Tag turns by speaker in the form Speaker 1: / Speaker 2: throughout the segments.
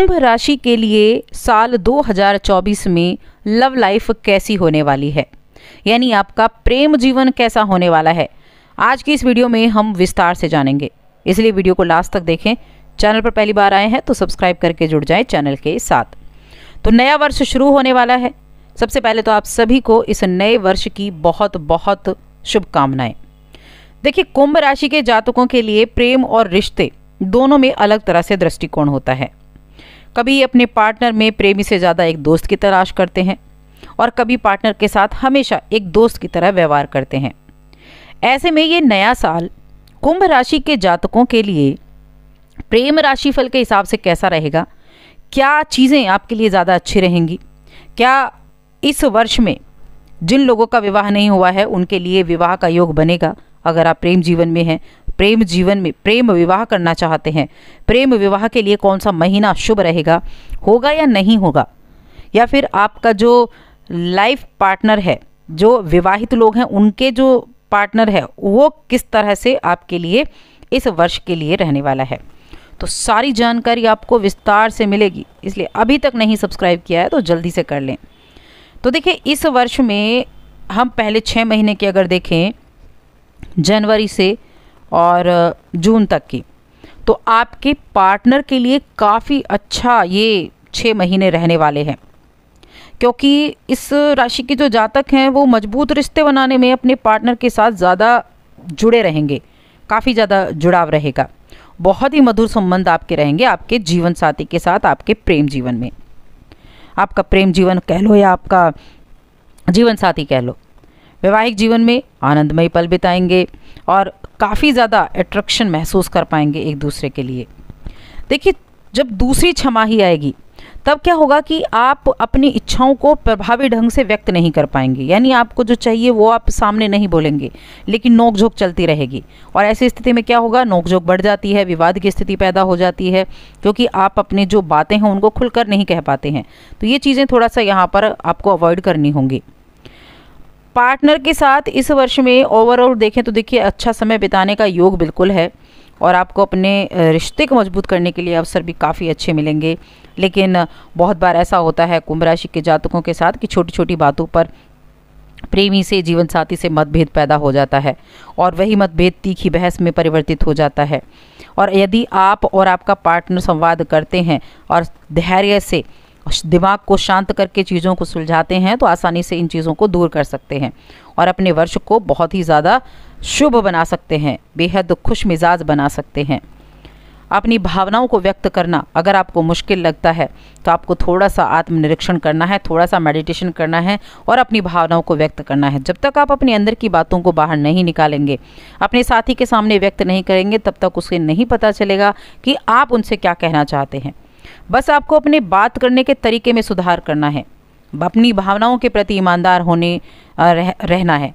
Speaker 1: कुंभ राशि के लिए साल 2024 में लव लाइफ कैसी होने वाली है यानी आपका प्रेम जीवन कैसा होने वाला है आज की इस वीडियो में हम विस्तार से जानेंगे इसलिए वीडियो को लास्ट तक देखें चैनल पर पहली बार आए हैं तो सब्सक्राइब करके जुड़ जाएं चैनल के साथ तो नया वर्ष शुरू होने वाला है सबसे पहले तो आप सभी को इस नए वर्ष की बहुत बहुत शुभकामनाएं देखिए कुंभ राशि के जातकों के लिए प्रेम और रिश्ते दोनों में अलग तरह से दृष्टिकोण होता है कभी अपने पार्टनर में प्रेमी से ज़्यादा एक दोस्त की तलाश करते हैं और कभी पार्टनर के साथ हमेशा एक दोस्त की तरह व्यवहार करते हैं ऐसे में ये नया साल कुंभ राशि के जातकों के लिए प्रेम राशि फल के हिसाब से कैसा रहेगा क्या चीज़ें आपके लिए ज़्यादा अच्छी रहेंगी क्या इस वर्ष में जिन लोगों का विवाह नहीं हुआ है उनके लिए विवाह का योग बनेगा अगर आप प्रेम जीवन में हैं प्रेम जीवन में प्रेम विवाह करना चाहते हैं प्रेम विवाह के लिए कौन सा महीना शुभ रहेगा होगा या नहीं होगा या फिर आपका जो लाइफ पार्टनर है जो विवाहित लोग हैं उनके जो पार्टनर है वो किस तरह से आपके लिए इस वर्ष के लिए रहने वाला है तो सारी जानकारी आपको विस्तार से मिलेगी इसलिए अभी तक नहीं सब्सक्राइब किया है तो जल्दी से कर लें तो देखिए इस वर्ष में हम पहले छः महीने की अगर देखें जनवरी से और जून तक की तो आपके पार्टनर के लिए काफ़ी अच्छा ये छः महीने रहने वाले हैं क्योंकि इस राशि के जो जातक हैं वो मजबूत रिश्ते बनाने में अपने पार्टनर के साथ ज़्यादा जुड़े रहेंगे काफ़ी ज़्यादा जुड़ाव रहेगा बहुत ही मधुर संबंध आपके रहेंगे आपके जीवन साथी के साथ आपके प्रेम जीवन में आपका प्रेम जीवन कह लो या आपका जीवन साथी कह लो वैवाहिक जीवन में आनंदमय पल बिताएंगे और काफ़ी ज़्यादा अट्रैक्शन महसूस कर पाएंगे एक दूसरे के लिए देखिए जब दूसरी छमाही आएगी तब क्या होगा कि आप अपनी इच्छाओं को प्रभावी ढंग से व्यक्त नहीं कर पाएंगे यानी आपको जो चाहिए वो आप सामने नहीं बोलेंगे लेकिन नोकझोंक चलती रहेगी और ऐसी स्थिति में क्या होगा नोकझोंक बढ़ जाती है विवाद की स्थिति पैदा हो जाती है क्योंकि आप अपने जो बातें हैं उनको खुलकर नहीं कह पाते हैं तो ये चीज़ें थोड़ा सा यहाँ पर आपको अवॉइड करनी होंगी पार्टनर के साथ इस वर्ष में ओवरऑल देखें तो देखिए अच्छा समय बिताने का योग बिल्कुल है और आपको अपने रिश्ते को मजबूत करने के लिए अवसर भी काफ़ी अच्छे मिलेंगे लेकिन बहुत बार ऐसा होता है कुंभ राशि के जातकों के साथ कि छोटी छोटी बातों पर प्रेमी से जीवन साथी से मतभेद पैदा हो जाता है और वही मतभेद तीखी बहस में परिवर्तित हो जाता है और यदि आप और आपका पार्टनर संवाद करते हैं और धैर्य से दिमाग को शांत करके चीज़ों को सुलझाते हैं तो आसानी से इन चीज़ों को दूर कर सकते हैं और अपने वर्ष को बहुत ही ज़्यादा शुभ बना सकते हैं बेहद खुश मिजाज बना सकते हैं अपनी भावनाओं को व्यक्त करना अगर आपको मुश्किल लगता है तो आपको थोड़ा सा आत्मनिरीक्षण करना है थोड़ा सा मेडिटेशन करना है और अपनी भावनाओं को व्यक्त करना है जब तक आप अपने अंदर की बातों को बाहर नहीं निकालेंगे अपने साथी के सामने व्यक्त नहीं करेंगे तब तक उसे नहीं पता चलेगा कि आप उनसे क्या कहना चाहते हैं बस आपको अपने बात करने के तरीके में सुधार करना है अपनी भावनाओं के प्रति ईमानदार होने रह, रहना है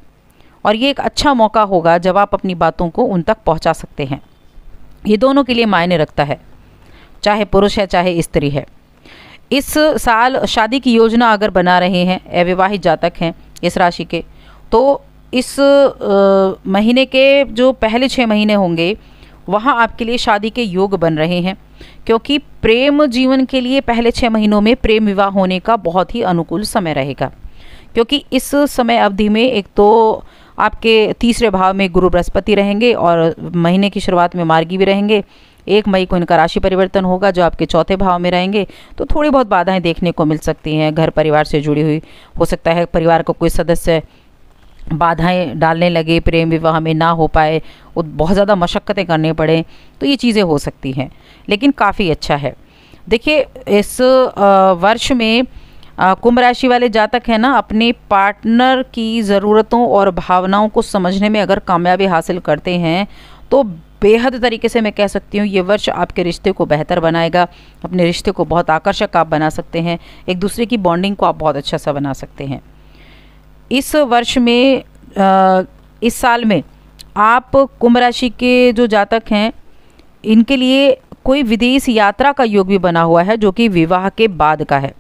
Speaker 1: और ये एक अच्छा मौका होगा जब आप अपनी बातों को उन तक पहुंचा सकते हैं ये दोनों के लिए मायने रखता है चाहे पुरुष है चाहे स्त्री है इस साल शादी की योजना अगर बना रहे हैं अविवाहित जातक हैं इस राशि के तो इस आ, महीने के जो पहले छः महीने होंगे वहाँ आपके लिए शादी के योग बन रहे हैं क्योंकि प्रेम जीवन के लिए पहले छः महीनों में प्रेम विवाह होने का बहुत ही अनुकूल समय रहेगा क्योंकि इस समय अवधि में एक तो आपके तीसरे भाव में गुरु बृहस्पति रहेंगे और महीने की शुरुआत में मार्गी भी रहेंगे एक मई को इनका राशि परिवर्तन होगा जो आपके चौथे भाव में रहेंगे तो थोड़ी बहुत बाधाएं देखने को मिल सकती हैं घर परिवार से जुड़ी हुई हो सकता है परिवार का को कोई सदस्य बाधाएं डालने लगे प्रेम विवाह में ना हो पाए और बहुत ज़्यादा मशक्क़तें करने पड़े तो ये चीज़ें हो सकती हैं लेकिन काफ़ी अच्छा है देखिए इस वर्ष में कुंभ राशि वाले जातक हैं ना अपने पार्टनर की ज़रूरतों और भावनाओं को समझने में अगर कामयाबी हासिल करते हैं तो बेहद तरीके से मैं कह सकती हूँ ये वर्ष आपके रिश्ते को बेहतर बनाएगा अपने रिश्ते को बहुत आकर्षक आप बना सकते हैं एक दूसरे की बॉन्डिंग को आप बहुत अच्छा सा बना सकते हैं इस वर्ष में आ, इस साल में आप कुंभ राशि के जो जातक हैं इनके लिए कोई विदेश यात्रा का योग भी बना हुआ है जो कि विवाह के बाद का है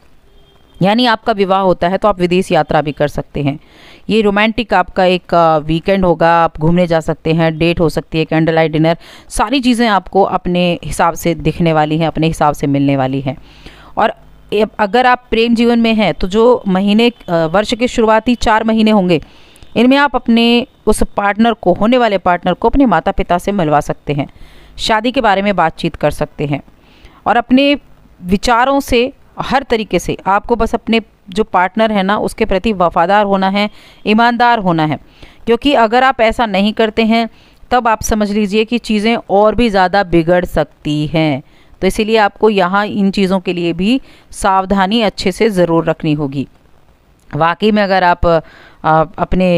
Speaker 1: यानी आपका विवाह होता है तो आप विदेश यात्रा भी कर सकते हैं ये रोमांटिक आपका एक वीकेंड होगा आप घूमने जा सकते हैं डेट हो सकती है कैंडल लाइट डिनर सारी चीज़ें आपको अपने हिसाब से दिखने वाली हैं अपने हिसाब से मिलने वाली हैं और अगर आप प्रेम जीवन में हैं तो जो महीने वर्ष के शुरुआती चार महीने होंगे इनमें आप अपने उस पार्टनर को होने वाले पार्टनर को अपने माता पिता से मिलवा सकते हैं शादी के बारे में बातचीत कर सकते हैं और अपने विचारों से हर तरीके से आपको बस अपने जो पार्टनर है ना उसके प्रति वफादार होना है ईमानदार होना है क्योंकि अगर आप ऐसा नहीं करते हैं तब आप समझ लीजिए कि चीज़ें और भी ज़्यादा बिगड़ सकती हैं तो इसीलिए आपको यहाँ इन चीज़ों के लिए भी सावधानी अच्छे से ज़रूर रखनी होगी वाकई में अगर आप, अपने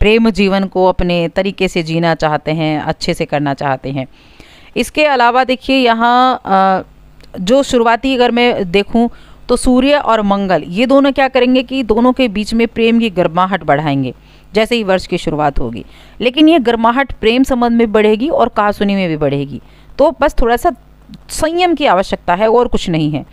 Speaker 1: प्रेम जीवन को अपने तरीके से जीना चाहते हैं अच्छे से करना चाहते हैं इसके अलावा देखिए यहाँ जो शुरुआती अगर मैं देखूँ तो सूर्य और मंगल ये दोनों क्या करेंगे कि दोनों के बीच में प्रेम की गर्माहट बढ़ाएंगे जैसे ही वर्ष की शुरुआत होगी लेकिन ये गर्माहट प्रेम संबंध में बढ़ेगी और कहासुनी में भी बढ़ेगी तो बस थोड़ा सा संयम की आवश्यकता है और कुछ नहीं है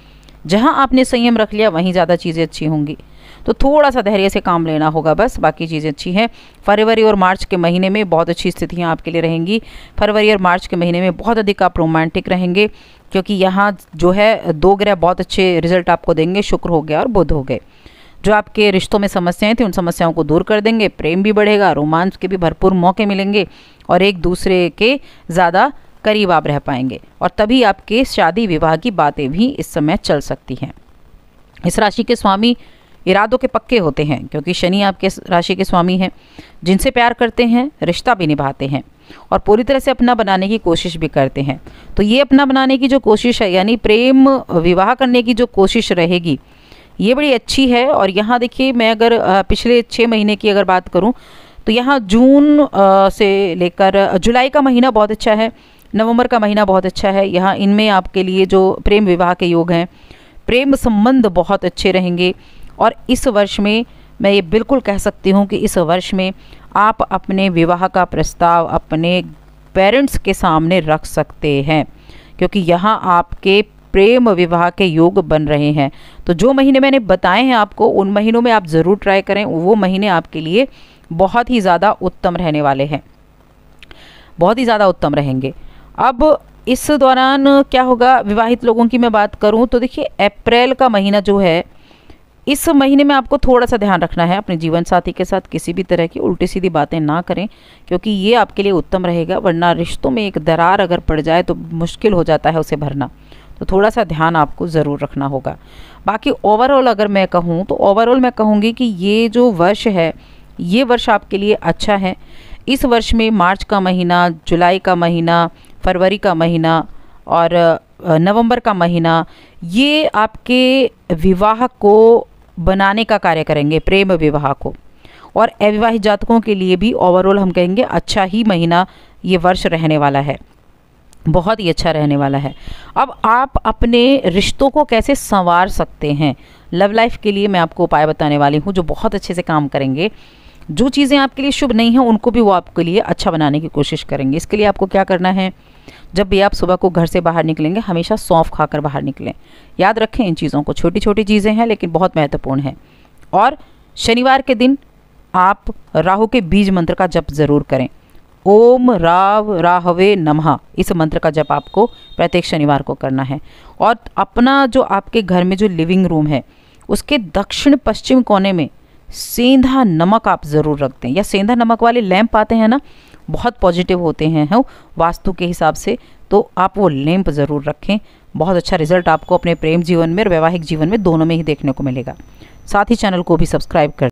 Speaker 1: जहाँ आपने संयम रख लिया वहीं ज़्यादा चीज़ें अच्छी होंगी तो थोड़ा सा धैर्य से काम लेना होगा बस बाकी चीज़ें अच्छी हैं फरवरी और मार्च के महीने में बहुत अच्छी स्थितियाँ आपके लिए रहेंगी फरवरी और मार्च के महीने में बहुत अधिक आप रोमांटिक रहेंगे क्योंकि यहाँ जो है दो ग्रह बहुत अच्छे रिजल्ट आपको देंगे शुक्र हो गया और बुध हो गए जो आपके रिश्तों में समस्याएं थी उन समस्याओं को दूर कर देंगे प्रेम भी बढ़ेगा रोमांस के भी भरपूर मौके मिलेंगे और एक दूसरे के ज़्यादा करीब आप रह पाएंगे और तभी आपके शादी विवाह की बातें भी इस समय चल सकती हैं इस राशि के स्वामी इरादों के पक्के होते हैं क्योंकि शनि आपके राशि के स्वामी हैं जिनसे प्यार करते हैं रिश्ता भी निभाते हैं और पूरी तरह से अपना बनाने की कोशिश भी करते हैं तो ये अपना बनाने की जो कोशिश है यानी प्रेम विवाह करने की जो कोशिश रहेगी ये बड़ी अच्छी है और यहाँ देखिए मैं अगर पिछले छः महीने की अगर बात करूँ तो यहाँ जून से लेकर जुलाई का महीना बहुत अच्छा है नवंबर का महीना बहुत अच्छा है यहाँ इनमें आपके लिए जो प्रेम विवाह के योग हैं प्रेम संबंध बहुत अच्छे रहेंगे और इस वर्ष में मैं ये बिल्कुल कह सकती हूँ कि इस वर्ष में आप अपने विवाह का प्रस्ताव अपने पेरेंट्स के सामने रख सकते हैं क्योंकि यहाँ आपके प्रेम विवाह के योग बन रहे हैं तो जो महीने मैंने बताए हैं आपको उन महीनों में आप ज़रूर ट्राई करें वो महीने आपके लिए बहुत ही ज़्यादा उत्तम रहने वाले हैं बहुत ही ज़्यादा उत्तम रहेंगे अब इस दौरान क्या होगा विवाहित लोगों की मैं बात करूं तो देखिए अप्रैल का महीना जो है इस महीने में आपको थोड़ा सा ध्यान रखना है अपने जीवन साथी के साथ किसी भी तरह की उल्टी सीधी बातें ना करें क्योंकि ये आपके लिए उत्तम रहेगा वरना रिश्तों में एक दरार अगर पड़ जाए तो मुश्किल हो जाता है उसे भरना तो थोड़ा सा ध्यान आपको ज़रूर रखना होगा बाकी ओवरऑल अगर मैं कहूँ तो ओवरऑल मैं कहूँगी कि ये जो वर्ष है ये वर्ष आपके लिए अच्छा है इस वर्ष में मार्च का महीना जुलाई का महीना फरवरी का महीना और नवंबर का महीना ये आपके विवाह को बनाने का कार्य करेंगे प्रेम विवाह को और अविवाहित जातकों के लिए भी ओवरऑल हम कहेंगे अच्छा ही महीना ये वर्ष रहने वाला है बहुत ही अच्छा रहने वाला है अब आप अपने रिश्तों को कैसे संवार सकते हैं लव लाइफ के लिए मैं आपको उपाय बताने वाली हूँ जो बहुत अच्छे से काम करेंगे जो चीज़ें आपके लिए शुभ नहीं हैं उनको भी वो आपके लिए अच्छा बनाने की कोशिश करेंगे इसके लिए आपको क्या करना है जब भी आप सुबह को घर से बाहर निकलेंगे हमेशा सौंफ खाकर बाहर निकलें याद रखें इन चीज़ों को छोटी छोटी चीज़ें हैं लेकिन बहुत महत्वपूर्ण है और शनिवार के दिन आप राहु के बीज मंत्र का जप ज़रूर करें ओम राव राहवे नमः इस मंत्र का जप आपको प्रत्येक शनिवार को करना है और अपना जो आपके घर में जो लिविंग रूम है उसके दक्षिण पश्चिम कोने में सेंधा नमक आप ज़रूर रखते हैं या सेंधा नमक वाले लैंप आते हैं ना बहुत पॉजिटिव होते हैं है वास्तु के हिसाब से तो आप वो लैंप ज़रूर रखें बहुत अच्छा रिजल्ट आपको अपने प्रेम जीवन में और वैवाहिक जीवन में दोनों में ही देखने को मिलेगा साथ ही चैनल को भी सब्सक्राइब कर